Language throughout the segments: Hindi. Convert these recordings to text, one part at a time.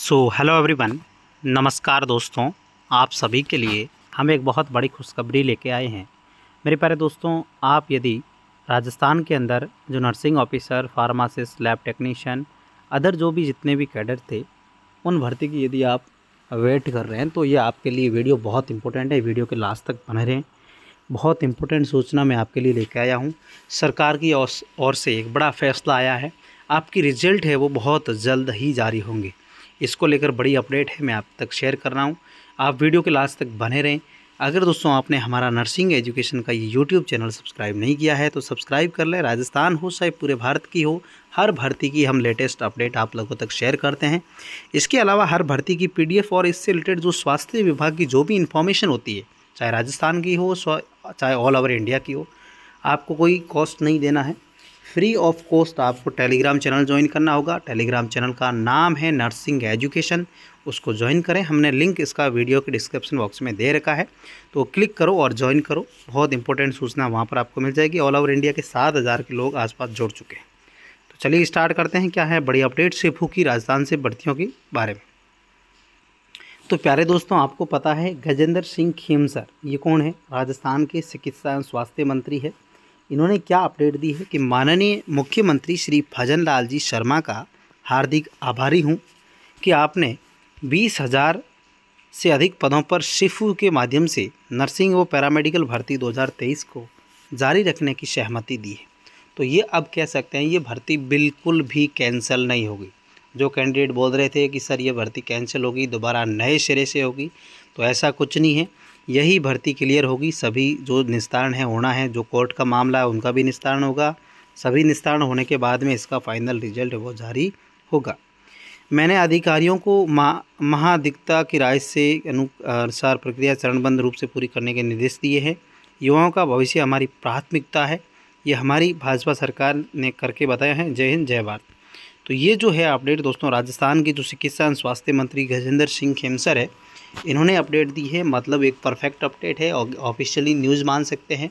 सो हेलो एवरीवन नमस्कार दोस्तों आप सभी के लिए हम एक बहुत बड़ी खुशखबरी लेके आए हैं मेरे प्यारे दोस्तों आप यदि राजस्थान के अंदर जो nursing officer pharmacist lab technician other जो भी जितने भी कैडर थे उन भर्ती की यदि आप वेट कर रहे हैं तो ये आपके लिए वीडियो बहुत इंपॉर्टेंट है वीडियो के लास्ट तक बने रहें बहुत इंपॉर्टेंट सूचना मैं आपके लिए लेके आया हूँ सरकार की ओर से एक बड़ा फैसला आया है आपकी रिजल्ट है वो बहुत जल्द ही जारी होंगे इसको लेकर बड़ी अपडेट है मैं आप तक शेयर कर रहा हूँ आप वीडियो के लास्ट तक बने रहें अगर दोस्तों आपने हमारा नर्सिंग एजुकेशन का ये यूट्यूब चैनल सब्सक्राइब नहीं किया है तो सब्सक्राइब कर लें राजस्थान हो चाहे पूरे भारत की हो हर भर्ती की हम लेटेस्ट अपडेट आप लोगों तक शेयर करते हैं इसके अलावा हर भर्ती की पीडीएफ और इससे रिलेटेड जो स्वास्थ्य विभाग की जो भी इन्फॉर्मेशन होती है चाहे राजस्थान की हो चाहे ऑल ओवर इंडिया की हो आपको कोई कॉस्ट नहीं देना है फ्री ऑफ कॉस्ट आपको टेलीग्राम चैनल ज्वाइन करना होगा टेलीग्राम चैनल का नाम है नर्सिंग एजुकेशन उसको ज्वाइन करें हमने लिंक इसका वीडियो के डिस्क्रिप्शन बॉक्स में दे रखा है तो क्लिक करो और ज्वाइन करो बहुत इंपॉर्टेंट सूचना वहाँ पर आपको मिल जाएगी ऑल ओवर इंडिया के सात हज़ार के लोग आसपास जुड़ चुके हैं तो चलिए स्टार्ट करते हैं क्या है बड़ी अपडेट शिफू की राजस्थान से भर्तियों के बारे में तो प्यारे दोस्तों आपको पता है गजेंद्र सिंह खेमसर ये कौन है राजस्थान के चिकित्सा एवं स्वास्थ्य मंत्री है इन्होंने क्या अपडेट दी है कि माननीय मुख्यमंत्री श्री भजन लाल जी शर्मा का हार्दिक आभारी हूँ कि आपने बीस हज़ार से अधिक पदों पर शिफू के माध्यम से नर्सिंग व पैरामेडिकल भर्ती 2023 को जारी रखने की सहमति दी है तो ये अब कह सकते हैं ये भर्ती बिल्कुल भी कैंसिल नहीं होगी जो कैंडिडेट बोल रहे थे कि सर ये भर्ती कैंसिल होगी दोबारा नए सिरे से होगी तो ऐसा कुछ नहीं है यही भर्ती क्लियर होगी सभी जो निस्तारण है होना है जो कोर्ट का मामला है उनका भी निस्तारण होगा सभी निस्तारण होने के बाद में इसका फाइनल रिजल्ट वो जारी होगा मैंने अधिकारियों को महाधिकता की राय से अनुसार प्रक्रिया चरणबद्ध रूप से पूरी करने के निर्देश दिए हैं युवाओं का भविष्य हमारी प्राथमिकता है ये हमारी भाजपा सरकार ने करके बताया है जय हिंद जय भारत तो ये जो है अपडेट दोस्तों राजस्थान की जो चिकित्सा एवं स्वास्थ्य मंत्री गजेंद्र सिंह खेमसर है इन्होंने अपडेट दी है मतलब एक परफेक्ट अपडेट है ऑफिशियली न्यूज़ मान सकते हैं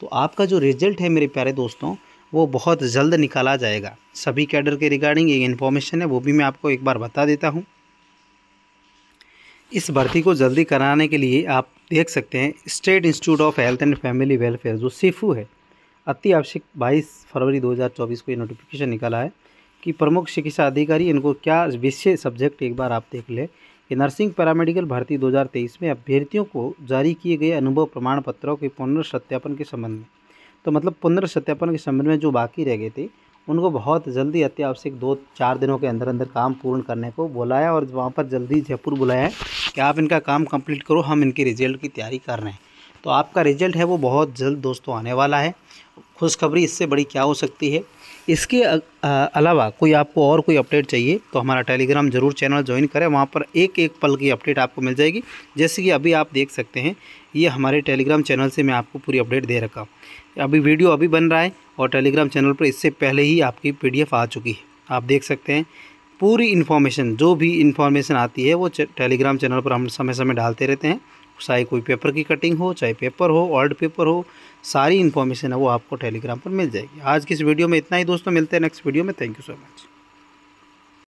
तो आपका जो रिजल्ट है मेरे प्यारे दोस्तों वो बहुत जल्द निकाला जाएगा सभी कैडर के रिगार्डिंग एक इन्फॉर्मेशन है वो भी मैं आपको एक बार बता देता हूँ इस भर्ती को जल्दी कराने के लिए आप देख सकते हैं state institute of health and family welfare जो सिफू है अति आवश्यक 22 फरवरी 2024 को ये नोटिफिकेशन निकाला है कि प्रमुख चिकित्सा अधिकारी इनको क्या विषय सब्जेक्ट एक बार आप देख लें कि नर्सिंग पैरामेडिकल भर्ती 2023 में अभ्यर्थियों को जारी किए गए अनुभव प्रमाण पत्रों के पुनर्सत्यापन के संबंध में तो मतलब पुनर्सत्यापन के संबंध में जो बाकी रह गए थे उनको बहुत जल्दी अत्यावश्यक दो चार दिनों के अंदर अंदर काम पूर्ण करने को बुलाया और वहाँ पर जल्दी जयपुर बुलाया कि आप इनका काम कंप्लीट करो हम इनके रिजल्ट की तैयारी कर रहे हैं तो आपका रिजल्ट है वो बहुत जल्द दोस्तों आने वाला है खुशखबरी इससे बड़ी क्या हो सकती है इसके अलावा कोई आपको और कोई अपडेट चाहिए तो हमारा टेलीग्राम ज़रूर चैनल ज्वाइन करें वहाँ पर एक एक पल की अपडेट आपको मिल जाएगी जैसे कि अभी आप देख सकते हैं ये हमारे टेलीग्राम चैनल से मैं आपको पूरी अपडेट दे रखा अभी वीडियो अभी बन रहा है और टेलीग्राम चैनल पर इससे पहले ही आपकी पी आ चुकी है आप देख सकते हैं पूरी इन्फॉर्मेशन जो भी इन्फॉर्मेशन आती है वो टेलीग्राम चैनल पर हम समय समय डालते रहते हैं चाहे कोई पेपर की कटिंग हो चाहे पेपर हो ऑल्ड पेपर हो सारी इन्फॉर्मेशन है वो आपको टेलीग्राम पर मिल जाएगी आज की इस वीडियो में इतना ही दोस्तों मिलते हैं नेक्स्ट वीडियो में थैंक यू सो मच